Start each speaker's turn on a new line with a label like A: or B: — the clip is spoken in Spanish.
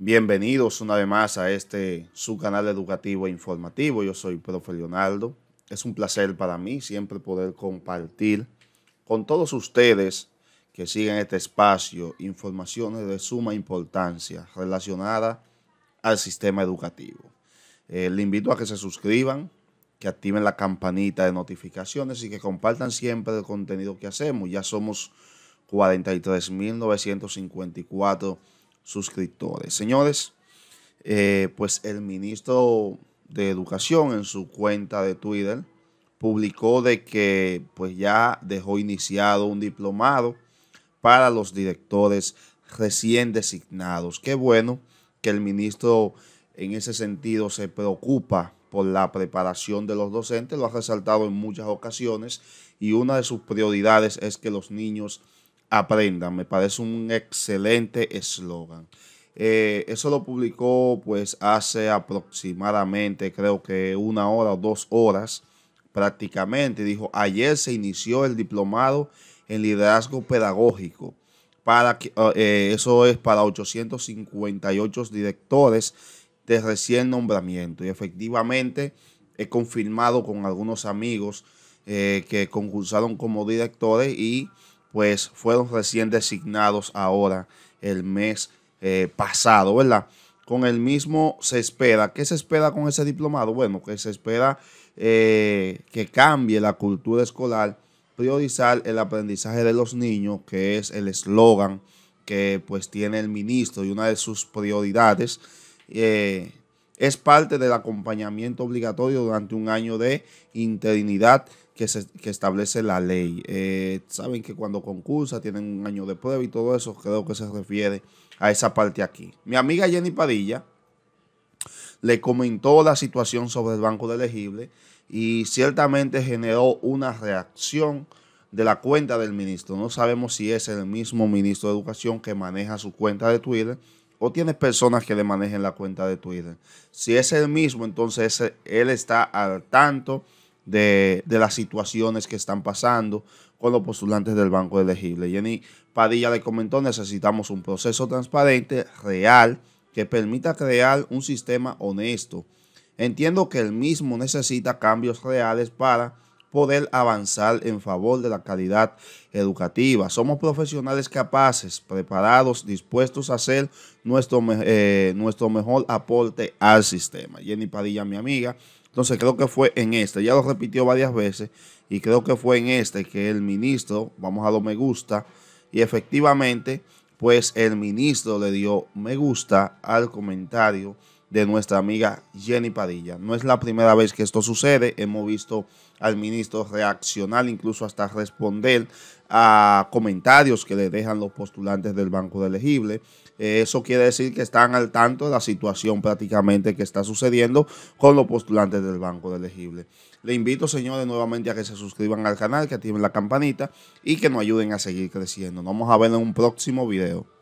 A: Bienvenidos una vez más a este su canal educativo e informativo. Yo soy Profe Leonardo. Es un placer para mí siempre poder compartir con todos ustedes que siguen este espacio informaciones de suma importancia relacionadas al sistema educativo. Eh, Les invito a que se suscriban, que activen la campanita de notificaciones y que compartan siempre el contenido que hacemos. Ya somos 43.954 suscriptores. Señores, eh, pues el ministro de Educación en su cuenta de Twitter publicó de que pues ya dejó iniciado un diplomado para los directores recién designados. Qué bueno que el ministro en ese sentido se preocupa por la preparación de los docentes, lo ha resaltado en muchas ocasiones y una de sus prioridades es que los niños Aprenda, Me parece un excelente eslogan. Eh, eso lo publicó pues hace aproximadamente creo que una hora o dos horas prácticamente. Dijo, ayer se inició el diplomado en liderazgo pedagógico. Para, oh, eh, eso es para 858 directores de recién nombramiento. Y efectivamente he confirmado con algunos amigos eh, que concursaron como directores y pues fueron recién designados ahora el mes eh, pasado, ¿verdad? Con el mismo se espera. ¿Qué se espera con ese diplomado? Bueno, que se espera eh, que cambie la cultura escolar, priorizar el aprendizaje de los niños, que es el eslogan que pues tiene el ministro y una de sus prioridades. Eh, es parte del acompañamiento obligatorio durante un año de interinidad que, se, establece la ley. Eh, saben que cuando concursa tienen un año de prueba y todo eso, creo que se refiere a esa parte aquí. Mi amiga Jenny Padilla le comentó la situación sobre el banco de elegible y ciertamente generó una reacción de la cuenta del ministro. No sabemos si es el mismo ministro de Educación que maneja su cuenta de Twitter o tienes personas que le manejen la cuenta de Twitter. Si es el mismo, entonces él está al tanto de, de las situaciones que están pasando con los postulantes del banco elegible. Jenny Padilla le comentó, necesitamos un proceso transparente, real, que permita crear un sistema honesto. Entiendo que el mismo necesita cambios reales para poder avanzar en favor de la calidad educativa. Somos profesionales capaces, preparados, dispuestos a hacer nuestro, eh, nuestro mejor aporte al sistema. Jenny Padilla, mi amiga. Entonces creo que fue en este, ya lo repitió varias veces y creo que fue en este que el ministro, vamos a lo me gusta, y efectivamente, pues el ministro le dio me gusta al comentario de nuestra amiga Jenny Padilla. No es la primera vez que esto sucede, hemos visto al ministro reaccionar, incluso hasta responder a comentarios que le dejan los postulantes del Banco de Elegible. Eh, eso quiere decir que están al tanto de la situación prácticamente que está sucediendo con los postulantes del Banco de Elegible. Le invito, señores, nuevamente a que se suscriban al canal, que activen la campanita y que nos ayuden a seguir creciendo. Nos vamos a ver en un próximo video.